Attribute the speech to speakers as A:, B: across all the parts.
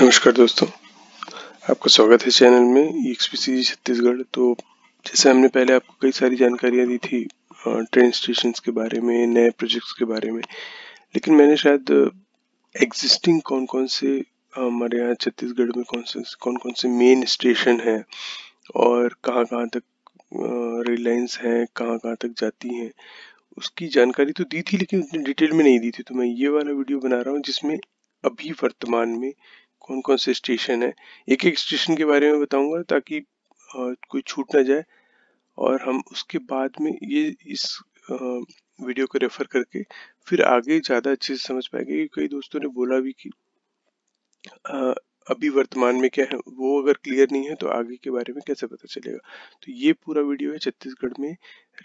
A: नमस्कार दोस्तों आपका स्वागत है चैनल में एक्सपीसी e छत्तीसगढ़ तो जैसे हमने पहले आपको कई सारी जानकारियाँ दी थी ट्रेन स्टेशन के बारे में नए प्रोजेक्ट्स के बारे में लेकिन मैंने शायद एग्जिस्टिंग कौन कौन से हमारे यहाँ छत्तीसगढ़ में कौन से कौन कौन से मेन स्टेशन हैं और कहाँ कहाँ तक रेल लाइन्स हैं कहाँ कहाँ तक जाती हैं उसकी जानकारी तो दी थी लेकिन उतनी डिटेल में नहीं दी थी तो मैं ये वाला वीडियो बना रहा हूँ जिसमें अभी वर्तमान में कौन कौन से स्टेशन है एक एक स्टेशन के बारे में बताऊंगा ताकि कोई छूट ना जाए और हम उसके बाद में ये इस वीडियो को रेफर करके फिर आगे ज़्यादा अच्छे से समझ पाएंगे कि कई दोस्तों ने बोला भी कि अभी वर्तमान में क्या है वो अगर क्लियर नहीं है तो आगे के बारे में कैसे पता चलेगा तो ये पूरा वीडियो है छत्तीसगढ़ में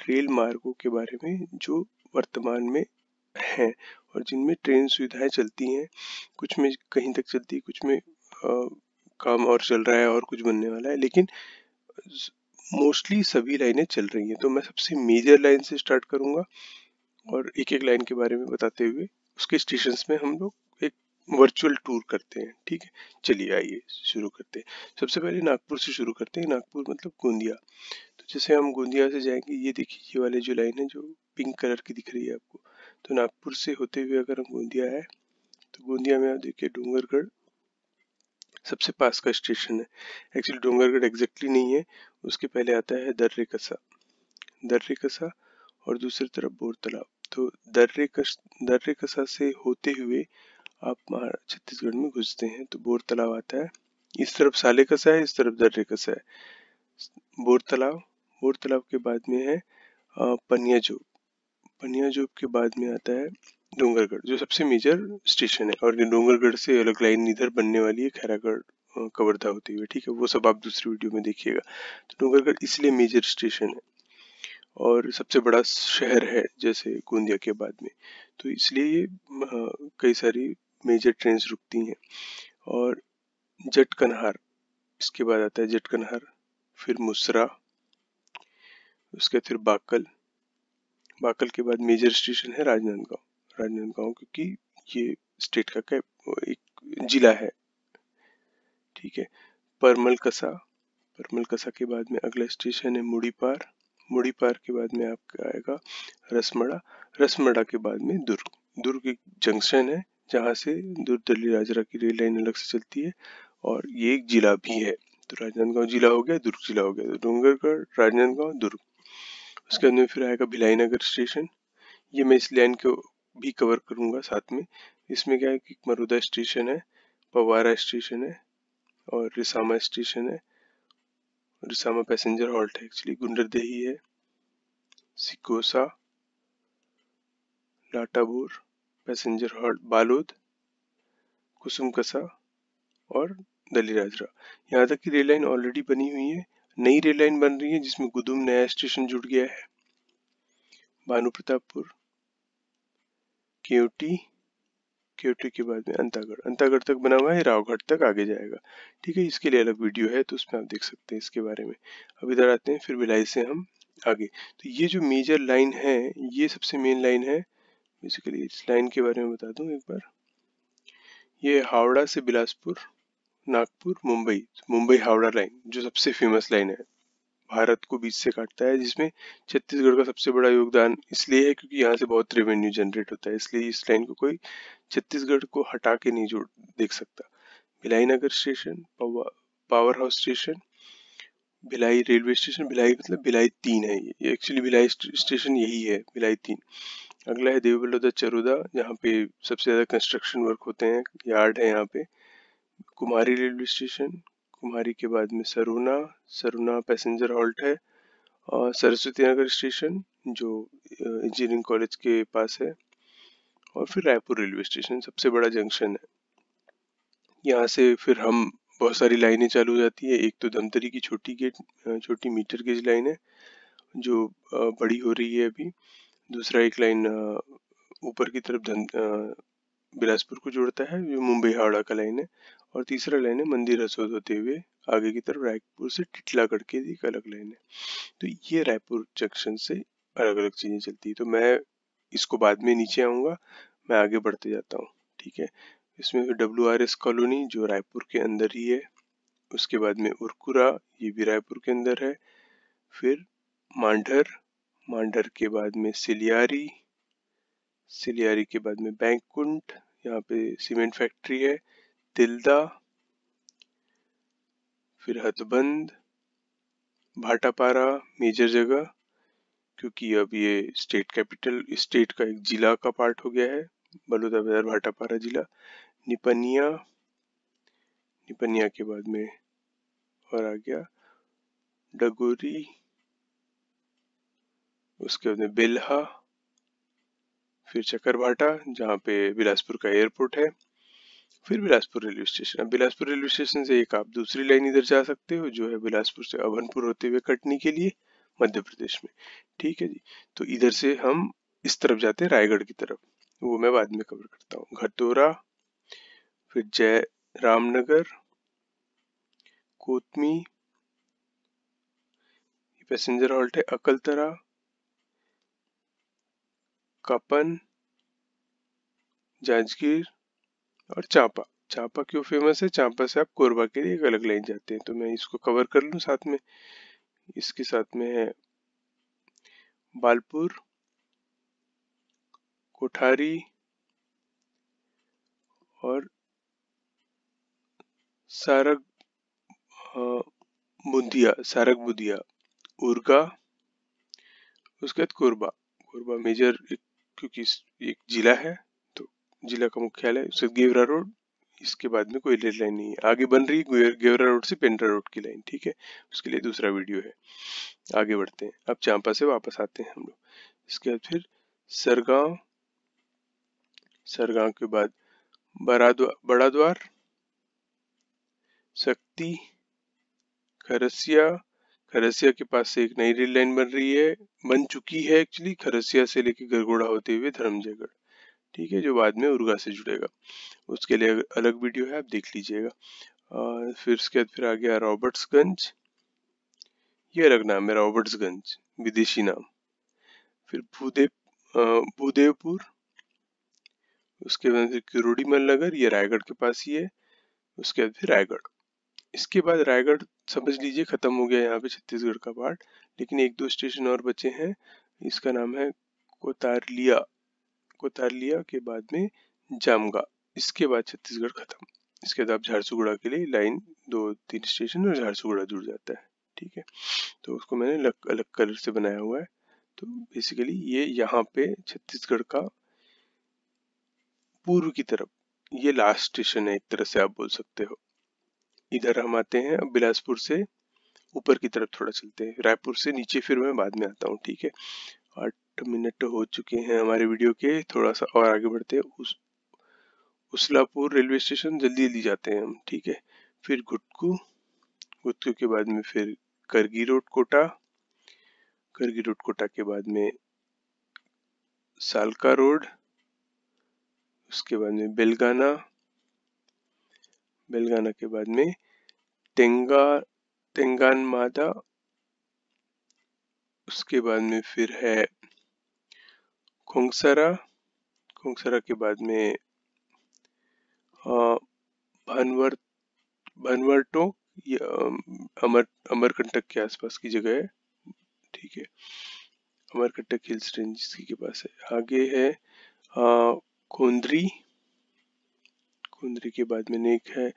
A: रेल मार्गों के बारे में जो वर्तमान में हैं और जिनमें ट्रेन सुविधाएं चलती हैं कुछ में कहीं तक चलती है कुछ में आ, काम और चल रहा है और कुछ बनने वाला है लेकिन मोस्टली सभी लाइनें चल रही हैं तो मैं सबसे मेजर लाइन से स्टार्ट करूंगा और एक एक लाइन के बारे में बताते हुए उसके स्टेशन में हम लोग एक वर्चुअल टूर करते हैं ठीक है चलिए आइए शुरू करते हैं सबसे पहले नागपुर से शुरू करते हैं नागपुर मतलब गोंदिया तो जैसे हम गोंदिया से जाएंगे ये देखिए ये वाले जो लाइन है जो पिंक कलर की दिख रही है आपको तो नागपुर से होते हुए अगर हम गोंदिया है तो गोंदिया में आप देखिए डोंगरगढ़ सबसे पास का स्टेशन है एक्चुअली डोंगरगढ़ एग्जैक्टली नहीं है उसके पहले आता है दर्रे कसा दर्रे कसा और दूसरी तरफ बोर तालाब तो दर्रे कस दर्रे कसा से होते हुए आप छत्तीसगढ़ में घुसते हैं तो बोर तालाब आता है इस तरफ साले कसा है इस तरफ दर्रे कसा है बोर तालाब बोर तालाब के बाद में है पनिया जोग पनिया जॉब के बाद में आता है डोंगरगढ़ जो सबसे मेजर स्टेशन है और डोंगरगढ़ से अलग लाइन इधर बनने वाली है खैरागढ़ कवर्धा होती हुई ठीक है वो सब आप दूसरी वीडियो में देखिएगा तो डोंगरगढ़ इसलिए मेजर स्टेशन है और सबसे बड़ा शहर है जैसे गोंदिया के बाद में तो इसलिए ये कई सारी मेजर ट्रेन रुकती हैं और जट कन्हार इसके बाद आता है जट कन्हार फिर मुसरा उसके फिर बाकल बाकल के बाद मेजर स्टेशन है राजनांदगांव राजनांदगांव क्योंकि ये स्टेट का एक जिला है ठीक है परमल कसा परमल कसा के बाद में अगला स्टेशन है मुड़ीपार मुड़ीपार के बाद में आपका आएगा रसमड़ा रसमड़ा के बाद में दुर्ग दुर्ग एक जंक्शन है जहाँ से दुर्ग दिल्ली राजरा की रेल लाइन अलग से चलती है और ये एक जिला भी है तो राजनांदगांव जिला हो गया दुर्ग जिला हो गया तो डोंगरगढ़ राजनांदगांव दुर्ग उसके अंदर फिर आएगा भिलाई नगर स्टेशन ये मैं इस लाइन को भी कवर करूंगा साथ में इसमें क्या है कि मरुदा स्टेशन है पवारा स्टेशन है और रिसामा स्टेशन है रिसामा पैसेंजर हॉल्ट है एक्चुअली गुंडरदेही है सिकोसा लाटाबोर पैसेंजर हॉल्ट बालोद कुसुमकसा और दलीराजरा यहाँ तक की रेल लाइन ऑलरेडी बनी हुई है नई रेल लाइन बन रही है जिसमें गुदुम नया स्टेशन जुड़ गया है भानु प्रतापपुर केवटी केवटी के बाद में अंतागढ़ अंतागढ़ तक बना हुआ है रावघाट तक आगे जाएगा ठीक है इसके लिए अलग वीडियो है तो उसमें आप देख सकते हैं इसके बारे में अब इधर आते हैं फिर भिलाई से हम आगे तो ये जो मेजर लाइन है ये सबसे मेन लाइन है बेसिकली इस लाइन के बारे में बता दू एक बार ये हावड़ा से बिलासपुर नागपुर मुंबई मुंबई हावड़ा लाइन जो सबसे फेमस लाइन है भारत को बीच से काटता है जिसमें छत्तीसगढ़ का सबसे बड़ा योगदान इसलिए है क्योंकि यहाँ से बहुत रेवेन्यू जनरेट होता है इसलिए इस लाइन को कोई छत्तीसगढ़ को हटा के नहीं जोड़ देख सकता Bhilai Nagar station power house station Bhilai railway station Bhilai मतलब भिलाई तीन है ये एक्चुअली भिलाई स्टेशन यही है भिलाई तीन अगला है देवी बलोदा चरोदा यहाँ पे सबसे ज़्यादा कंस्ट्रक्शन वर्क होते हैं यार्ड है यहाँ पे कुमारी रेलवे स्टेशन कुमारी के बाद में सरुना सरुना पैसेंजर हॉल्ट है और सरस्वती नगर स्टेशन जो इंजीनियरिंग कॉलेज के पास है और फिर रायपुर रेलवे स्टेशन सबसे बड़ा जंक्शन है यहाँ से फिर हम बहुत सारी लाइनें चालू हो जाती है एक तो धमतरी की छोटी गेट छोटी मीटर गेज लाइन है जो बड़ी हो रही है अभी दूसरा एक लाइन ऊपर की तरफ धन बिलासपुर को जोड़ता है जो मुंबई हावड़ा का लाइन है और तीसरा लाइन है मंदिर रसोद होते हुए आगे की तरफ रायपुर से टिटलागढ़ के एक अलग लाइन है तो ये रायपुर जंक्शन से अलग अलग चीज़ें चलती है तो मैं इसको बाद में नीचे आऊंगा मैं आगे बढ़ते जाता हूँ ठीक है इसमें डब्ल्यू आर एस कॉलोनी जो रायपुर के अंदर ही है उसके बाद में उर्कुरा ये भी रायपुर के अंदर है फिर मांडर मांडर के बाद में सिलियारी सिलियारी के बाद में बैंकुंठ यहाँ पे सीमेंट फैक्ट्री है तिलदा फिर हथबंद भाटापारा मेजर जगह क्योंकि अब ये स्टेट कैपिटल स्टेट का एक जिला का पार्ट हो गया है बलौदा बाजार भाटापारा जिला निपनिया निपनिया के बाद में और आ गया डगोरी उसके बाद में बेलहा फिर चकरभाटा जहाँ पे बिलासपुर का एयरपोर्ट है फिर बिलासपुर रेलवे स्टेशन अब बिलासपुर रेलवे स्टेशन से एक आप दूसरी लाइन इधर जा सकते हो जो है बिलासपुर से अभनपुर होते हुए कटनी के लिए मध्य प्रदेश में ठीक है जी तो इधर से हम इस तरफ जाते हैं रायगढ़ की तरफ वो मैं बाद में कवर करता हूँ घटोरा फिर जय रामनगर कोतमी पैसेंजर हॉल्ट है अकलतरा कपन जांजगीर और चांपा चांपा क्यों फेमस है चांपा से आप कोरबा के लिए एक अलग लाइन जाते हैं तो मैं इसको कवर कर लू साथ में इसके साथ में है बालपुर कोठारी और सारक बुंदिया सारक बुंदिया उर्गा उसके बाद कोरबा कोरबा मेजर एक क्योंकि एक जिला है तो जिला का मुख्यालय गेवरा रोड इसके बाद में कोई रेल लाइन नहीं है आगे बन रही है गेवरा रोड से पेंड्रा रोड की लाइन ठीक है उसके लिए दूसरा वीडियो है आगे बढ़ते हैं अब चांपा से वापस आते हैं हम लोग इसके बाद फिर सरगांव सरगांव के बाद बड़ा द्वार शक्ति खरसिया खरसिया के पास से एक नई रेल लाइन बन रही है बन चुकी है एक्चुअली खरसिया से लेकर गरगोड़ा होते हुए धर्मजयगढ़ ठीक है जो बाद में उर्गा से जुड़ेगा उसके लिए अलग वीडियो है आप देख लीजिएगा फिर उसके बाद फिर आ गया रॉबर्ट्सगंज ये अलग नाम है रॉबर्ट्सगंज विदेशी नाम फिर भूदेव भूदेवपुर उसके बाद फिर किरोड़ीमल नगर ये रायगढ़ के पास ही है उसके बाद फिर रायगढ़ इसके बाद रायगढ़ समझ लीजिए खत्म हो गया यहाँ पे छत्तीसगढ़ का पार्ट लेकिन एक दो स्टेशन और बचे हैं इसका नाम है कोतारलिया कोतारलिया के बाद में जामगा इसके बाद छत्तीसगढ़ खत्म इसके बाद आप झारसुगुड़ा के लिए लाइन दो तीन स्टेशन और झारसुगुड़ा जुड़ जाता है ठीक है तो उसको मैंने अलग अलग कलर से बनाया हुआ है तो बेसिकली ये यहाँ पे छत्तीसगढ़ का पूर्व की तरफ ये लास्ट स्टेशन है एक तरह से आप बोल सकते हो इधर हम आते हैं बिलासपुर से ऊपर की तरफ थोड़ा चलते हैं रायपुर से नीचे फिर मैं बाद में आता हूँ ठीक है आठ मिनट हो चुके हैं हमारे वीडियो के थोड़ा सा और आगे बढ़ते हैं उस उसलापुर रेलवे स्टेशन जल्दी जल्दी जाते हैं हम ठीक है फिर गुटकू गुटकू के बाद में फिर करगी रोड कोटा करगी रोड कोटा के बाद में सालका रोड उसके बाद में बेलगाना बेलगाना के बाद में तेंगा तेंगान मादा उसके बाद में फिर है खोंगसरा खोंगसरा के बाद में भनवर भानवर या अमर अमरकंटक के आसपास की जगह है ठीक है अमरकंटक हिल्स रेंज के पास है आगे है खोंदरी कुंद्री के बाद में नेक है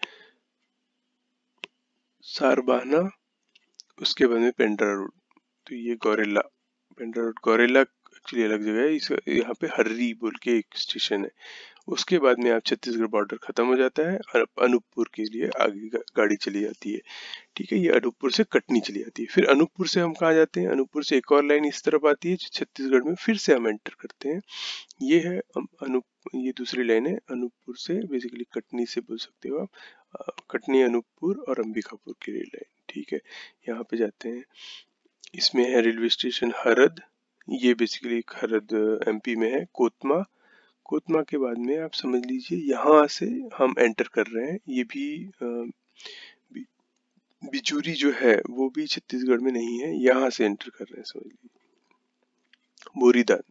A: सारबाहना उसके बाद में पेंड्रा रोड तो ये गोरेला पेंड्रा रोड गोरेला एक्चुअली अलग जगह है इस यहाँ पे हर्री बोल के एक स्टेशन है उसके बाद में आप छत्तीसगढ़ बॉर्डर खत्म हो जाता है और अनूपपुर के लिए आगे गाड़ी चली जाती है ठीक है ये अनूपपुर से कटनी चली जाती है फिर अनूपपुर से हम कहाँ जाते हैं अनूपपुर से एक और लाइन इस तरफ आती है जो छत्तीसगढ़ में फिर से हम एंटर करते हैं ये है अनूप ये दूसरी लाइन है अनूपपुर से बेसिकली कटनी से बोल सकते हो आप कटनी अनूपपुर और अंबिकापुर की रेल लाइन ठीक है यहाँ पे जाते हैं इसमें है रेलवे स्टेशन हरद ये बेसिकली खरद एमपी में है कोतमा कोतमा के बाद में आप समझ लीजिए यहाँ से हम एंटर कर रहे हैं ये भी बिजूरी जो है वो भी छत्तीसगढ़ में नहीं है यहाँ से एंटर कर रहे हैं समझ लीजिए बोरीदान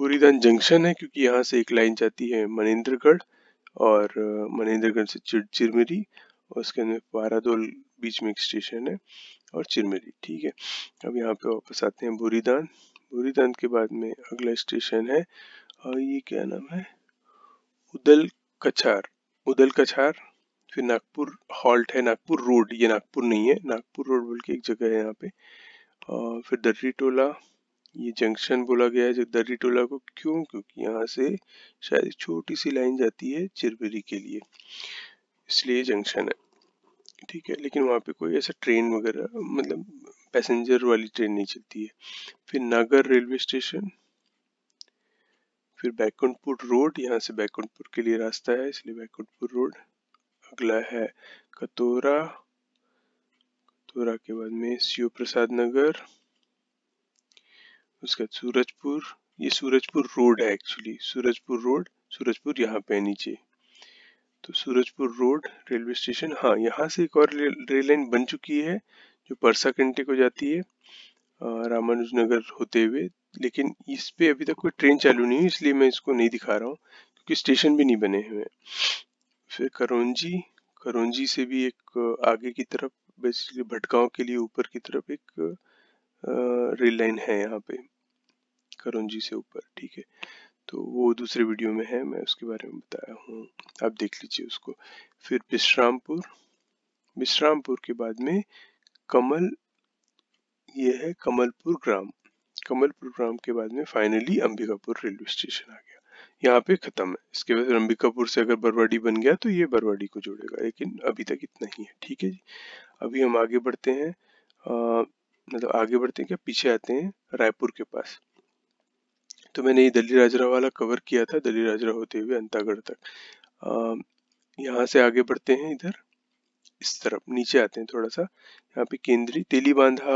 A: बोरीदान जंक्शन है क्योंकि यहाँ से एक लाइन जाती है मनेन्द्रगढ़ और मनेन्द्रगढ़ से चिरमिरी और उसके अंदर पारादोल बीच में एक स्टेशन है और चिरमिरी ठीक है अब यहाँ पे वापस आते हैं बोरीदान दंत के बाद में अगला स्टेशन है और ये क्या नाम है उदल कछार उदल कछार फिर नागपुर हॉल्ट है नागपुर रोड ये नागपुर नहीं है नागपुर रोड बोल के एक जगह है यहाँ पे और फिर दर्री टोला ये जंक्शन बोला गया है दर्री टोला को क्यों क्योंकि यहाँ से शायद छोटी सी लाइन जाती है चिरबेरी के लिए इसलिए जंक्शन है ठीक है लेकिन वहाँ पे कोई ऐसा ट्रेन वगैरह मतलब पैसेंजर वाली ट्रेन नहीं चलती है फिर नागर रेलवे स्टेशन फिर बैकुंठपुर रोड यहाँ से बैकुंठपुर के लिए रास्ता है इसलिए बैकुंठपुर रोड अगला है कतोरा कतोरा के बाद में शिव प्रसाद नगर उसके बाद सूरजपुर ये सूरजपुर रोड है एक्चुअली सूरजपुर रोड सूरजपुर यहाँ पे नीचे तो सूरजपुर रोड रेलवे स्टेशन हाँ यहाँ से एक और रेल लाइन बन चुकी है जो परसा कंट्री को जाती है रामानुजनगर होते हुए लेकिन इस पे अभी तक कोई ट्रेन चालू नहीं हुई इसलिए मैं इसको नहीं दिखा रहा हूँ क्योंकि स्टेशन भी नहीं बने हुए हैं फिर करोंजी करोंजी से भी एक आगे की तरफ बेसिकली भटकाव के लिए ऊपर की तरफ एक रेल लाइन है यहाँ पे करोंजी से ऊपर ठीक है तो वो दूसरे वीडियो में है मैं उसके बारे में बताया हूँ आप देख लीजिए उसको फिर विश्रामपुर विश्रामपुर के बाद में कमल ये है कमलपुर ग्राम कमलपुर ग्राम के बाद में फाइनली अंबिकापुर रेलवे स्टेशन आ गया यहाँ पे खत्म है इसके बाद अंबिकापुर से अगर बरवाडी बन गया तो ये बरवाडी को जोड़ेगा लेकिन अभी तक इतना ही है ठीक है जी अभी हम आगे बढ़ते हैं मतलब तो आगे बढ़ते हैं क्या पीछे आते हैं रायपुर के पास तो मैंने ये दली राजरा वाला कवर किया था दली राजरा होते हुए अंतागढ़ तक अः यहाँ से आगे बढ़ते हैं इधर इस तरफ नीचे आते हैं थोड़ा सा यहाँ पे केंद्रीय तेली बांधा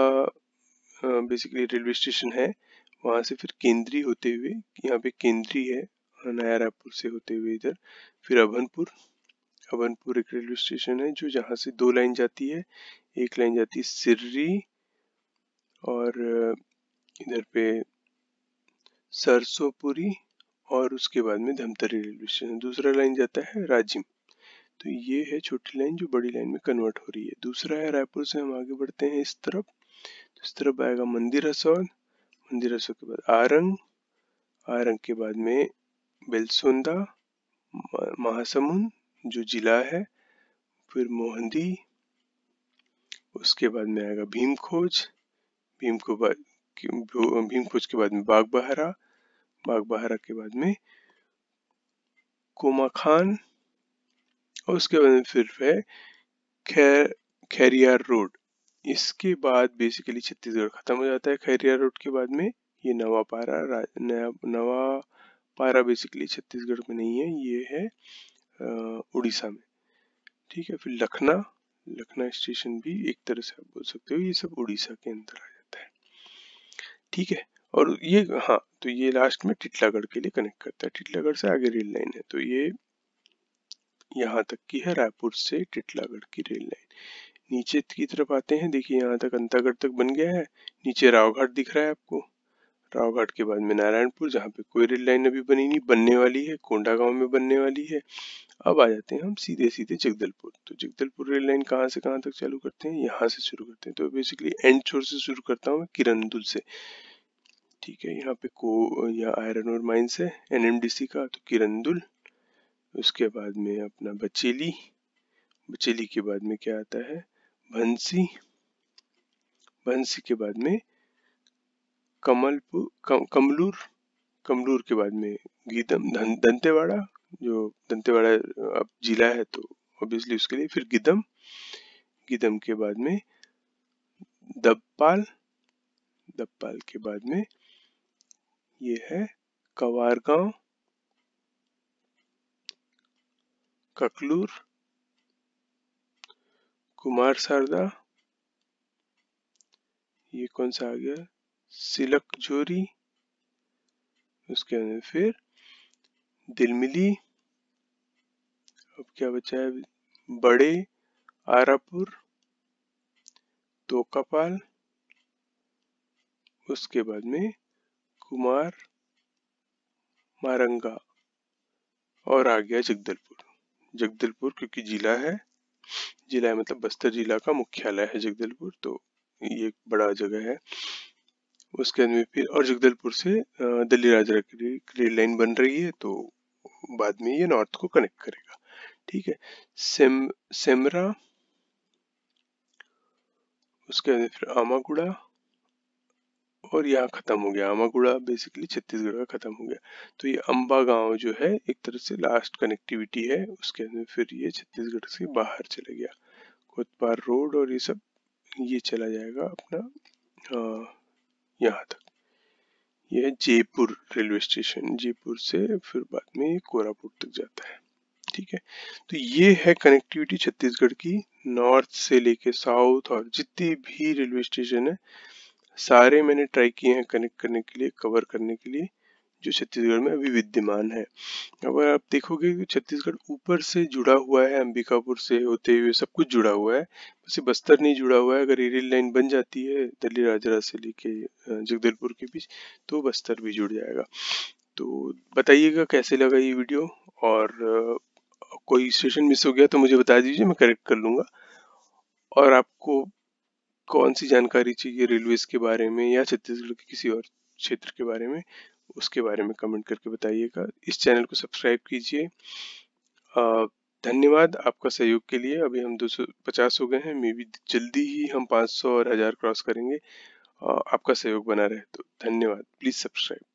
A: बेसिकली रेलवे स्टेशन है वहां से फिर केंद्रीय होते हुए यहाँ पे केंद्रीय है नया रायपुर से होते हुए इधर फिर अभनपुर अभनपुर एक रेलवे स्टेशन है जो जहाँ से दो लाइन जाती है एक लाइन जाती है सिर्री और इधर पे सरसोपुरी और उसके बाद में धमतरी रेलवे स्टेशन दूसरा लाइन जाता है राजिम तो ये है छोटी लाइन जो बड़ी लाइन में कन्वर्ट हो रही है दूसरा है रायपुर से हम आगे बढ़ते हैं इस तरफ तो इस तरफ आएगा मंदिर असौर मंदिर असौर के बाद आरंग आरंग के बाद में बेलसुंदा महासमुंद जो जिला है फिर मोहंदी उसके बाद में आएगा भीम खोज भीम को भीम खोज के बाद में बागबहरा बागबहरा के बाद में कोमा खान और उसके बाद में फिर है खैर खैरियार रोड इसके बाद बेसिकली छत्तीसगढ़ खत्म हो जाता है खैरियार रोड के बाद में ये नवा पारा नवा पारा बेसिकली छत्तीसगढ़ में नहीं है ये है उड़ीसा में ठीक है फिर लखना लखना स्टेशन भी एक तरह से आप बोल सकते हो ये सब उड़ीसा के अंदर आ जाता है ठीक है और ये हाँ तो ये लास्ट में टिटलागढ़ के लिए कनेक्ट करता है टिटलागढ़ से आगे रेल लाइन है तो ये यहाँ तक की है रायपुर से टिटलागढ़ की रेल लाइन नीचे की तरफ आते हैं देखिए यहाँ तक अंतागढ़ तक बन गया है नीचे रावघाट दिख रहा है आपको रावघाट के बाद में नारायणपुर जहाँ पे कोई रेल लाइन अभी बनी नहीं बनने वाली है कोंडा गांव में बनने वाली है अब आ जाते हैं हम सीधे सीधे जगदलपुर तो जगदलपुर रेल लाइन कहाँ से कहाँ तक चालू करते हैं यहाँ से शुरू करते हैं तो बेसिकली एंड छोर से शुरू करता हूँ मैं किरंदुल से ठीक है यहाँ पे को यहाँ आयरन और माइंस है एनएमडीसी का तो किरंदुल उसके बाद में अपना बचेली बचेली के बाद में क्या आता है भंसी भंसी के बाद में कमलपुर कम, कमलूर कमलूर के बाद में गीदम दंतेवाड़ा जो दंतेवाड़ा अब जिला है तो ऑब्वियसली उसके लिए फिर गिदम गिदम के बाद में दबपाल दबपाल के बाद में ये है कवार गांव ककलूर कुमार सारदा ये कौन सा आ गया सिलक जोरी उसके बाद फिर दिलमिली अब क्या बचा है बड़े आरापुर तोकापाल उसके बाद में कुमार मारंगा और आ गया जगदलपुर जगदलपुर क्योंकि जिला है जिला है मतलब बस्तर जिला का मुख्यालय है जगदलपुर तो ये एक बड़ा जगह है उसके बाद में फिर और जगदलपुर से दिल्ली राजरा रेल लाइन बन रही है तो बाद में ये नॉर्थ को कनेक्ट करेगा ठीक है सेम सेमरा उसके बाद फिर आमागुड़ा और यहाँ खत्म हो गया आमागुड़ा बेसिकली छत्तीसगढ़ का खत्म हो गया तो ये अम्बा गांव जो है एक तरह से लास्ट कनेक्टिविटी है उसके अंदर फिर ये छत्तीसगढ़ से बाहर चला गया कोतपार रोड और ये सब ये चला जाएगा अपना यहाँ तक यह है जयपुर रेलवे स्टेशन जयपुर से फिर बाद में कोरापुर तक जाता है ठीक है तो ये है कनेक्टिविटी छत्तीसगढ़ की नॉर्थ से लेके साउथ और जितनी भी रेलवे स्टेशन है सारे मैंने ट्राई किए हैं कनेक्ट करने के लिए कवर करने के लिए जो छत्तीसगढ़ में अभी विद्यमान है अब आप देखोगे कि छत्तीसगढ़ ऊपर से जुड़ा हुआ है अंबिकापुर से होते हुए सब कुछ जुड़ा हुआ है बस बस्तर नहीं जुड़ा हुआ है अगर ये रेल लाइन बन जाती है दिल्ली राजरा से लेके जगदलपुर के बीच तो बस्तर भी जुड़ जाएगा तो बताइएगा कैसे लगा ये वीडियो और कोई स्टेशन मिस हो गया तो मुझे बता दीजिए मैं करेक्ट कर लूंगा और आपको कौन सी जानकारी चाहिए रेलवेज के बारे में या छत्तीसगढ़ के किसी और क्षेत्र के बारे में उसके बारे में कमेंट करके बताइएगा इस चैनल को सब्सक्राइब कीजिए धन्यवाद आपका सहयोग के लिए अभी हम 250 हो गए हैं मे बी जल्दी ही हम 500 और हजार क्रॉस करेंगे आपका सहयोग बना रहे तो धन्यवाद प्लीज़ सब्सक्राइब